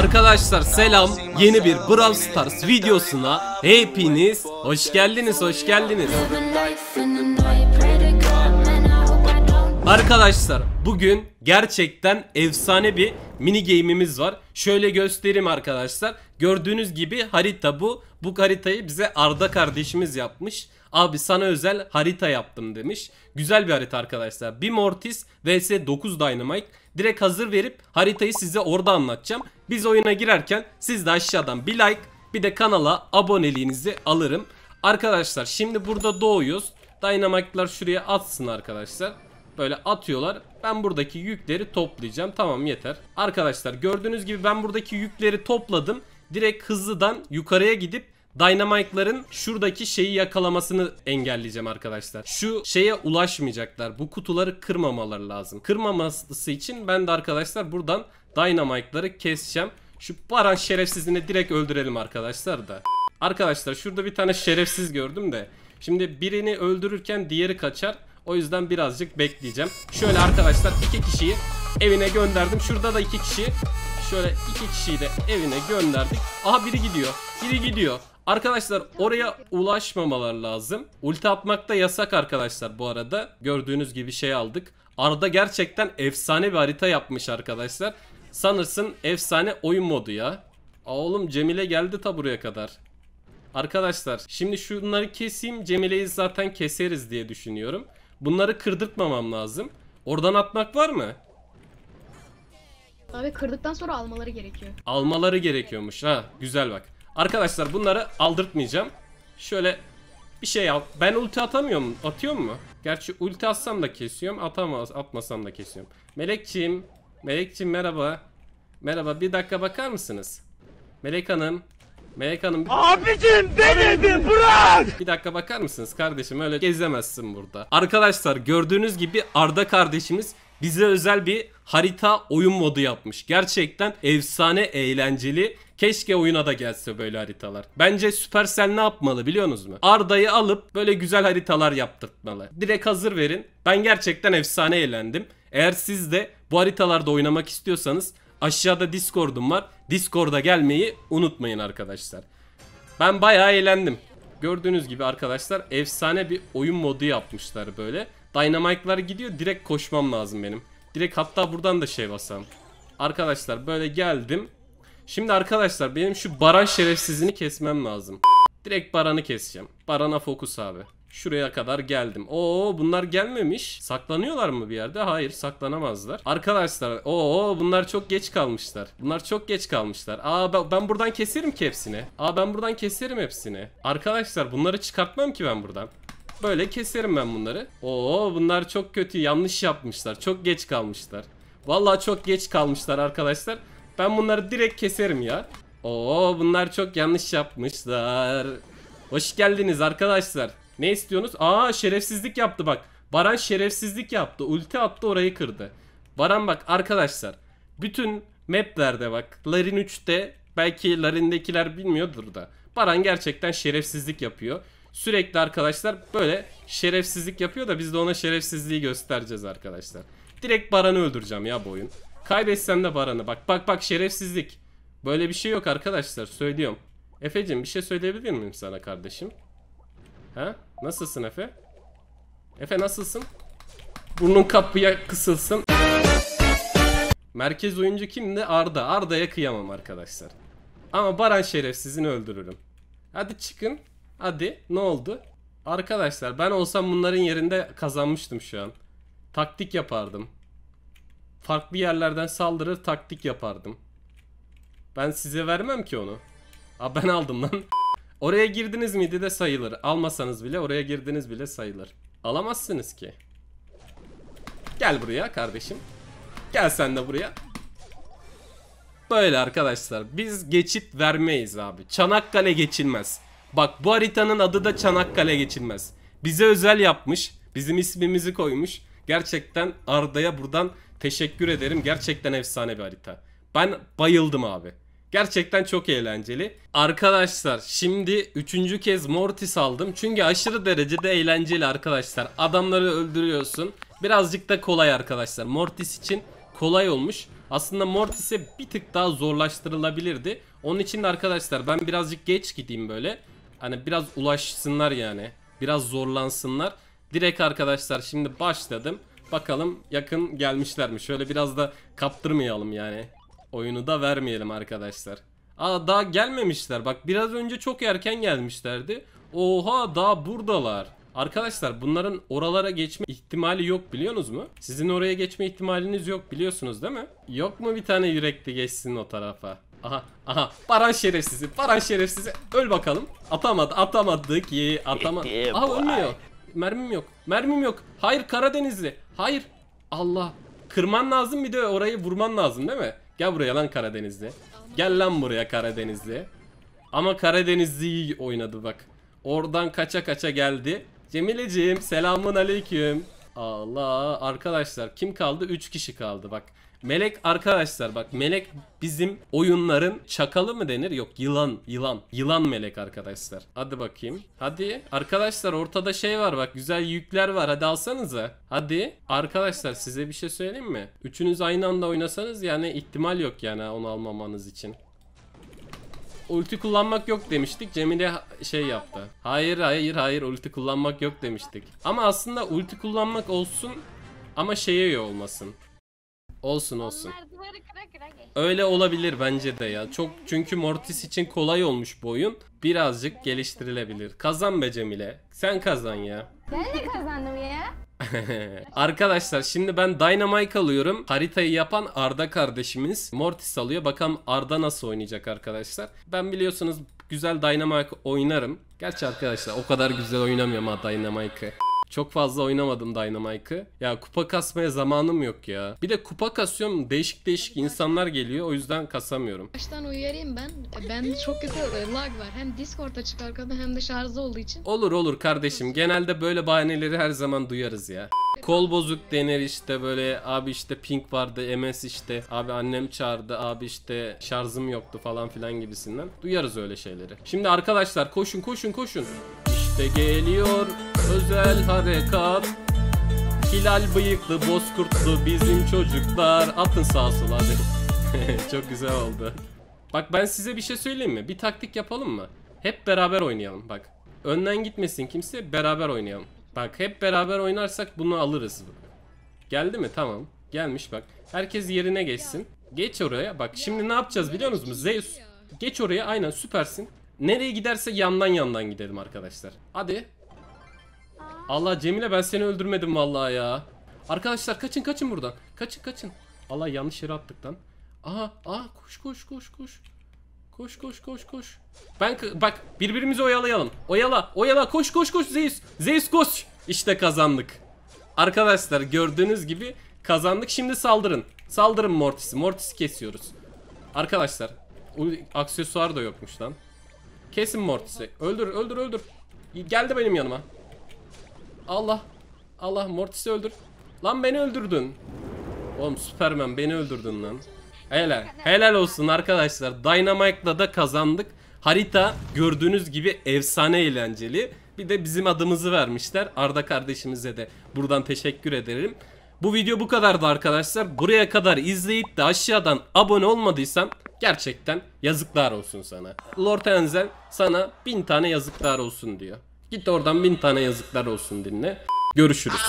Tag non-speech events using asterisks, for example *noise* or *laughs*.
Arkadaşlar selam. Yeni bir Brawl Stars videosuna hepiniz hoş geldiniz, hoş geldiniz. Arkadaşlar bugün gerçekten efsane bir mini game'imiz var. Şöyle göstereyim arkadaşlar. Gördüğünüz gibi harita bu. Bu haritayı bize Arda kardeşimiz yapmış. Abi sana özel harita yaptım demiş. Güzel bir harita arkadaşlar. Bir Mortis vs 9 Dynamite. Direkt hazır verip haritayı size orada anlatacağım. Biz oyuna girerken siz de aşağıdan bir like bir de kanala aboneliğinizi alırım. Arkadaşlar şimdi burada doğuyoruz. Dynamitler şuraya atsın arkadaşlar. Böyle atıyorlar. Ben buradaki yükleri toplayacağım. Tamam yeter. Arkadaşlar gördüğünüz gibi ben buradaki yükleri topladım. Direkt hızlıdan yukarıya gidip Dynamite'ların şuradaki şeyi yakalamasını engelleyeceğim arkadaşlar. Şu şeye ulaşmayacaklar. Bu kutuları kırmamaları lazım. Kırmaması için ben de arkadaşlar buradan Dynamite'ları keseceğim. Şu Baran şerefsizini direkt öldürelim arkadaşlar da. Arkadaşlar şurada bir tane şerefsiz gördüm de. Şimdi birini öldürürken diğeri kaçar. O yüzden birazcık bekleyeceğim. Şöyle arkadaşlar iki kişiyi evine gönderdim. Şurada da iki kişi. Şöyle iki kişiyi de evine gönderdik. Aha biri gidiyor. Biri gidiyor. Arkadaşlar oraya ulaşmamalar lazım. Ulti atmak da yasak arkadaşlar bu arada. Gördüğünüz gibi şey aldık. Arda gerçekten efsane bir harita yapmış arkadaşlar. Sanırsın efsane oyun modu ya. Aa, oğlum Cemile geldi ta buraya kadar. Arkadaşlar şimdi şunları keseyim Cemile'yi zaten keseriz diye düşünüyorum. Bunları kırdırtmamam lazım. Oradan atmak var mı? Abi kırdıktan sonra almaları gerekiyor. Almaları gerekiyormuş ha güzel bak. Arkadaşlar bunları aldırtmayacağım. Şöyle bir şey al. Ben ulti atamıyorum. Atıyor mu? Gerçi ulti atsam da kesiyorum. Atamaz, atmasam da kesiyorum. Melekçiğim Melekciğim merhaba. Merhaba bir dakika bakar mısınız? Melek Hanım. Melek Hanım. Abicim denedim bırak. Bir dakika bakar mısınız kardeşim öyle gezemezsin burada. Arkadaşlar gördüğünüz gibi Arda kardeşimiz bize özel bir harita oyun modu yapmış. Gerçekten efsane eğlenceli. Keşke oyuna da gelse böyle haritalar. Bence Supercell ne yapmalı biliyorsunuz mu? Arda'yı alıp böyle güzel haritalar yaptırtmalı. Direkt hazır verin. Ben gerçekten efsane eğlendim. Eğer siz de bu haritalarda oynamak istiyorsanız aşağıda Discord'um var. Discord'a gelmeyi unutmayın arkadaşlar. Ben bayağı eğlendim. Gördüğünüz gibi arkadaşlar efsane bir oyun modu yapmışlar böyle. Dynamite'lar gidiyor direkt koşmam lazım benim. Direkt hatta buradan da şey basam. Arkadaşlar böyle geldim. Şimdi arkadaşlar benim şu baran şerefsizini kesmem lazım. Direkt Baran'ı keseceğim. Baran'a fokus abi. Şuraya kadar geldim. Oo bunlar gelmemiş. Saklanıyorlar mı bir yerde? Hayır saklanamazlar. Arkadaşlar oo bunlar çok geç kalmışlar. Bunlar çok geç kalmışlar. Aa ben, buradan keserim ki hepsini. Aa ben buradan keserim hepsini. Arkadaşlar bunları çıkartmam ki ben buradan. Böyle keserim ben bunları. Oo bunlar çok kötü yanlış yapmışlar. Çok geç kalmışlar. Vallahi çok geç kalmışlar arkadaşlar. Ben bunları direkt keserim ya. Oo bunlar çok yanlış yapmışlar. Hoş geldiniz arkadaşlar. Ne istiyorsunuz? Aa şerefsizlik yaptı bak. Baran şerefsizlik yaptı. Ulti attı orayı kırdı. Baran bak arkadaşlar. Bütün maplerde bak. Larin 3'te belki Larin'dekiler bilmiyordur da. Baran gerçekten şerefsizlik yapıyor. Sürekli arkadaşlar böyle şerefsizlik yapıyor da biz de ona şerefsizliği göstereceğiz arkadaşlar. Direkt Baran'ı öldüreceğim ya bu oyun. Kaybetsem de Baran'ı. Bak bak bak şerefsizlik. Böyle bir şey yok arkadaşlar söylüyorum. Efe'cim bir şey söyleyebilir miyim sana kardeşim? Ha? Nasılsın Efe? Efe nasılsın? Burnun kapıya kısılsın. Merkez oyuncu kimdi? Arda. Arda'ya kıyamam arkadaşlar. Ama Baran şerefsizini öldürürüm. Hadi çıkın. Hadi. Ne oldu? Arkadaşlar ben olsam bunların yerinde kazanmıştım şu an. Taktik yapardım. Farklı yerlerden saldırır taktik yapardım. Ben size vermem ki onu. Abi ben aldım lan. *laughs* Oraya girdiniz miydi de sayılır. Almasanız bile oraya girdiniz bile sayılır. Alamazsınız ki. Gel buraya kardeşim. Gel sen de buraya. Böyle arkadaşlar. Biz geçit vermeyiz abi. Çanakkale geçilmez. Bak bu haritanın adı da Çanakkale geçilmez. Bize özel yapmış. Bizim ismimizi koymuş. Gerçekten Arda'ya buradan teşekkür ederim. Gerçekten efsane bir harita. Ben bayıldım abi. Gerçekten çok eğlenceli. Arkadaşlar şimdi üçüncü kez Mortis aldım. Çünkü aşırı derecede eğlenceli arkadaşlar. Adamları öldürüyorsun. Birazcık da kolay arkadaşlar. Mortis için kolay olmuş. Aslında Mortis'e bir tık daha zorlaştırılabilirdi. Onun için de arkadaşlar ben birazcık geç gideyim böyle. Hani biraz ulaşsınlar yani. Biraz zorlansınlar. Direkt arkadaşlar şimdi başladım. Bakalım yakın gelmişler mi? Şöyle biraz da kaptırmayalım yani. Oyunu da vermeyelim arkadaşlar. Aa daha gelmemişler. Bak biraz önce çok erken gelmişlerdi. Oha daha buradalar. Arkadaşlar bunların oralara geçme ihtimali yok biliyorsunuz mu? Sizin oraya geçme ihtimaliniz yok biliyorsunuz değil mi? Yok mu bir tane yürekli geçsin o tarafa? Aha aha paran şerefsizi paran şerefsizi öl bakalım. Atamadı atamadık ki atamadı. *laughs* Aha ölmüyor. Mermim yok mermim yok. Hayır Karadenizli hayır. Allah kırman lazım bir de orayı vurman lazım değil mi? Gel buraya lan Karadenizli. Gel lan buraya Karadenizli. Ama Karadenizli iyi oynadı bak. Oradan kaça kaça geldi. Cemileciğim selamun aleyküm. Allah arkadaşlar kim kaldı? 3 kişi kaldı bak. Melek arkadaşlar bak melek bizim oyunların çakalı mı denir? Yok yılan yılan. Yılan melek arkadaşlar. Hadi bakayım. Hadi. Arkadaşlar ortada şey var bak güzel yükler var. Hadi alsanıza. Hadi. Arkadaşlar size bir şey söyleyeyim mi? Üçünüz aynı anda oynasanız yani ihtimal yok yani onu almamanız için ulti kullanmak yok demiştik. Cemile şey yaptı. Hayır hayır hayır ulti kullanmak yok demiştik. Ama aslında ulti kullanmak olsun ama şeye olmasın. Olsun olsun. Öyle olabilir bence de ya. Çok çünkü Mortis için kolay olmuş bu oyun. Birazcık geliştirilebilir. Kazan be Cemile. Sen kazan ya. Ben de kazandım ya. *laughs* Arkadaşlar şimdi ben Dynamite alıyorum. Haritayı yapan Arda kardeşimiz Mortis alıyor. Bakalım Arda nasıl oynayacak arkadaşlar. Ben biliyorsunuz güzel Dynamite oynarım. Gerçi arkadaşlar o kadar güzel oynamıyorum ha Dynamite'ı. Çok fazla oynamadım Dynamike'ı. Ya kupa kasmaya zamanım yok ya. Bir de kupa kasıyorum değişik değişik insanlar geliyor o yüzden kasamıyorum. Baştan uyarayım ben. E, ben çok kötü e, lag var. Hem Discord açık arkada hem de şarjda olduğu için. Olur olur kardeşim. Genelde böyle bahaneleri her zaman duyarız ya. Kol bozuk denir işte böyle abi işte pink vardı MS işte abi annem çağırdı abi işte şarjım yoktu falan filan gibisinden duyarız öyle şeyleri. Şimdi arkadaşlar koşun koşun koşun. İşte geliyor özel harekat Hilal bıyıklı bozkurtlu bizim çocuklar Atın sağ sol hadi *laughs* Çok güzel oldu Bak ben size bir şey söyleyeyim mi? Bir taktik yapalım mı? Hep beraber oynayalım bak Önden gitmesin kimse beraber oynayalım Bak hep beraber oynarsak bunu alırız Geldi mi? Tamam Gelmiş bak Herkes yerine geçsin Geç oraya bak şimdi ne yapacağız biliyor musunuz? Zeus Geç oraya aynen süpersin Nereye giderse yandan yandan gidelim arkadaşlar. Hadi. Allah Cemile ben seni öldürmedim vallahi ya. Arkadaşlar kaçın kaçın buradan. Kaçın kaçın. Allah yanlış yere attık lan. Aha aha koş koş koş koş. Koş koş koş koş. Ben bak birbirimizi oyalayalım. Oyala oyala koş koş koş Zeus. Zeus koş. İşte kazandık. Arkadaşlar gördüğünüz gibi kazandık. Şimdi saldırın. Saldırın Mortis'i. Mortis'i kesiyoruz. Arkadaşlar aksesuar da yokmuş lan. Kesin Mortis'i. Öldür öldür öldür. Geldi benim yanıma. Allah. Allah Mortis'i öldür. Lan beni öldürdün. Oğlum Superman beni öldürdün lan. Helal. Helal olsun arkadaşlar. Dynamite'la da kazandık. Harita gördüğünüz gibi efsane eğlenceli. Bir de bizim adımızı vermişler. Arda kardeşimize de buradan teşekkür ederim. Bu video bu kadardı arkadaşlar. Buraya kadar izleyip de aşağıdan abone olmadıysan gerçekten yazıklar olsun sana. Lord Enzel sana bin tane yazıklar olsun diyor. Git oradan bin tane yazıklar olsun dinle. Görüşürüz.